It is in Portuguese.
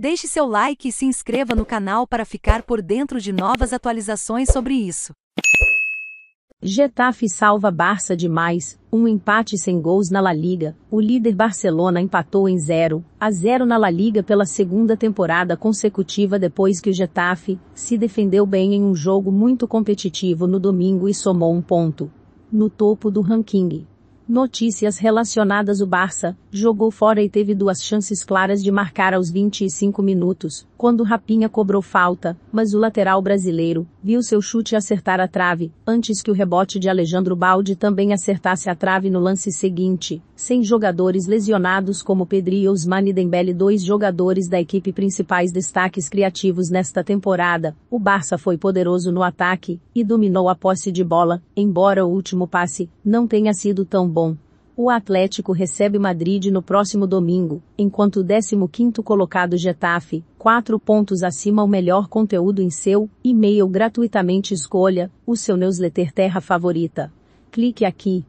Deixe seu like e se inscreva no canal para ficar por dentro de novas atualizações sobre isso. Getafe salva Barça demais, um empate sem gols na La Liga. O líder Barcelona empatou em 0 a 0 na La Liga pela segunda temporada consecutiva depois que o Getafe se defendeu bem em um jogo muito competitivo no domingo e somou um ponto no topo do ranking. Notícias relacionadas: o Barça jogou fora e teve duas chances claras de marcar aos 25 minutos, quando Rapinha cobrou falta, mas o lateral brasileiro viu seu chute acertar a trave, antes que o rebote de Alejandro Balde também acertasse a trave no lance seguinte, sem jogadores lesionados como Pedri e Osmani Dembele dois jogadores da equipe principais destaques criativos nesta temporada, o Barça foi poderoso no ataque, e dominou a posse de bola, embora o último passe, não tenha sido tão bom, o Atlético recebe Madrid no próximo domingo, enquanto o 15º colocado Getafe, quatro pontos acima o melhor conteúdo em seu e-mail gratuitamente escolha o seu newsletter terra favorita. Clique aqui.